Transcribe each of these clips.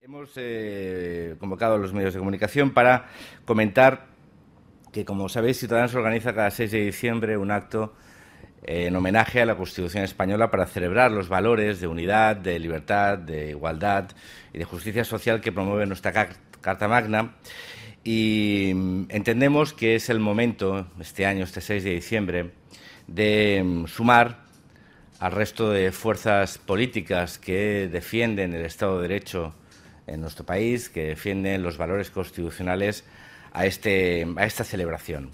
Hemos eh, convocado a los medios de comunicación para comentar que, como sabéis, Ciudadanos organiza cada 6 de diciembre un acto eh, en homenaje a la Constitución española para celebrar los valores de unidad, de libertad, de igualdad y de justicia social que promueve nuestra Carta Magna. Y mm, entendemos que es el momento, este año, este 6 de diciembre, de mm, sumar al resto de fuerzas políticas que defienden el Estado de Derecho en nuestro país que defienden los valores constitucionales a, este, a esta celebración.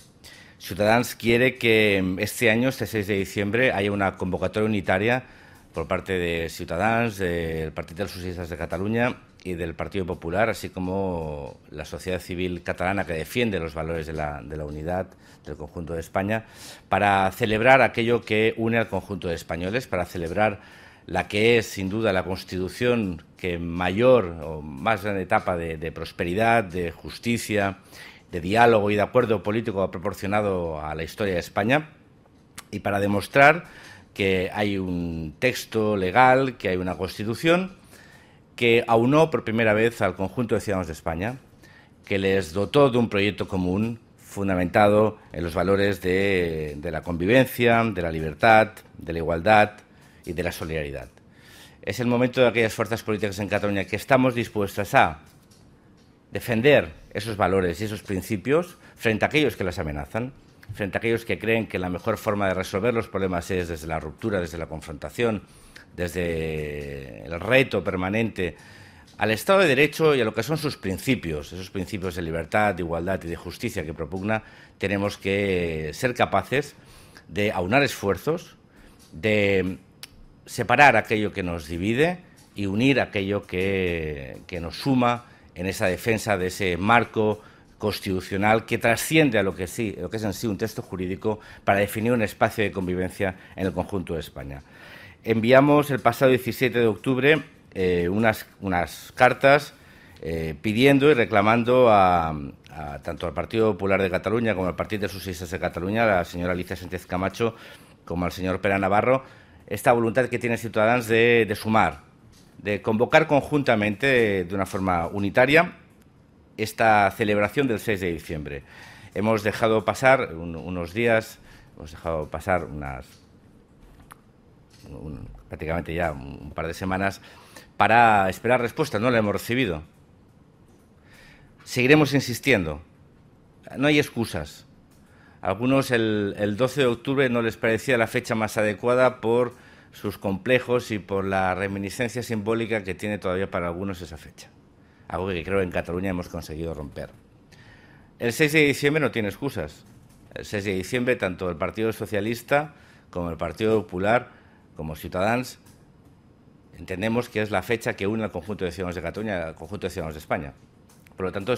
Ciudadans quiere que este año, este 6 de diciembre, haya una convocatoria unitaria por parte de Ciutadans, del Partido de los Socialistas de Cataluña y del Partido Popular, así como la sociedad civil catalana que defiende los valores de la, de la unidad del conjunto de España, para celebrar aquello que une al conjunto de españoles, para celebrar la que es, sin duda, la Constitución que mayor o más gran etapa de, prosperidad, de justicia, de diálogo y de acuerdo político ha proporcionado a la historia de España y para demostrar que hay un texto legal, que hay una constitución que aunó por primera vez al conjunto de ciudadanos de España, que les dotó de un proyecto común fundamentado en los valores de la convivencia, de la libertad, de la igualdad y de la solidaridad es el momento de aquellas fuerzas políticas en Cataluña que estamos dispuestas a defender esos valores y esos principios frente a aquellos que las amenazan, frente a aquellos que creen que la mejor forma de resolver los problemas es desde la ruptura, desde la confrontación, desde el reto permanente al Estado de Derecho y a lo que son sus principios, esos principios de libertad, de igualdad y de justicia que propugna, tenemos que ser capaces de aunar esfuerzos, de separar aquello que nos divide y unir aquello que, nos suma en esa defensa de ese marco constitucional que trasciende a lo que, sí, lo que es en sí un texto jurídico para definir un espacio de convivencia en el conjunto de España. Enviamos el pasado 17 de octubre eh, unas, cartas eh, pidiendo y reclamando a, a, tanto al Partido Popular de Cataluña como al Partido de Socialistas de Cataluña, a la señora Alicia Sánchez Camacho como al señor Pera Navarro, esta voluntad que tiene ciudadanos de, sumar, de convocar conjuntamente de, una forma unitaria esta celebración del 6 de diciembre. Hemos dejado pasar unos días, hemos dejado pasar unas, prácticamente ya un par de semanas para esperar respuesta, no la hemos recibido. Seguiremos insistiendo, no hay excusas. Algunos el, 12 de octubre no les parecía la fecha más adecuada por sus complejos y por la reminiscencia simbólica que tiene todavía para algunos esa fecha, algo que creo que en Cataluña hemos conseguido romper. El 6 de diciembre no tiene excusas. El 6 de diciembre tanto el Partido Socialista como el Partido Popular como Ciudadans entendemos que es la fecha que une al conjunto de ciudadanos de Cataluña al conjunto de ciudadanos de España. Por lo tanto,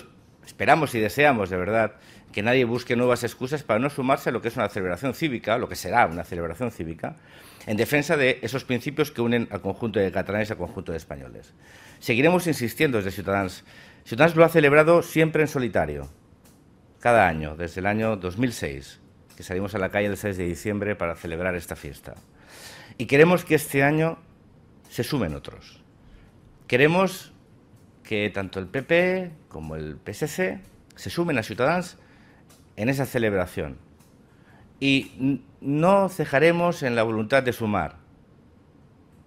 Esperamos y deseamos, de verdad, que nadie busque nuevas excusas para no sumarse a lo que es una celebración cívica, lo que será una celebración cívica, en defensa de esos principios que unen al conjunto de catalanes y al conjunto de españoles. Seguiremos insistiendo desde Ciudadanos. Ciudadanos lo ha celebrado siempre en solitario, cada año, desde el año 2006, que salimos a la calle el 6 de diciembre para celebrar esta fiesta. Y queremos que este año se sumen otros. Queremos que tanto el PP como el PSC se sumen a Ciutadans en esa celebración. Y no cejaremos en la voluntad de sumar.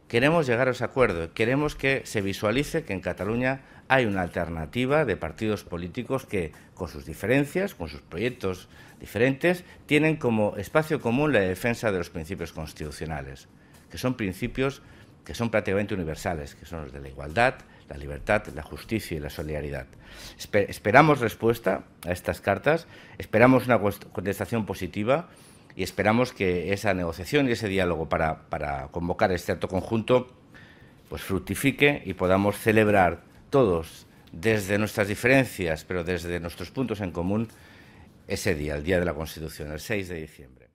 Queremos llegar a ese acuerdo, queremos que se visualice que en Cataluña hay una alternativa de partidos políticos que, con sus diferencias, con sus proyectos diferentes, tienen como espacio común la defensa de los principios constitucionales, que son principios que son prácticamente universales, que son los de la igualdad, la libertad, la justicia y la solidaridad. esperamos respuesta a estas cartas, esperamos una contestación positiva y esperamos que esa negociación y ese diálogo para, convocar este acto conjunto pues fructifique y podamos celebrar todos desde nuestras diferencias, pero desde nuestros puntos en común, ese día, el día de la Constitución, el 6 de diciembre.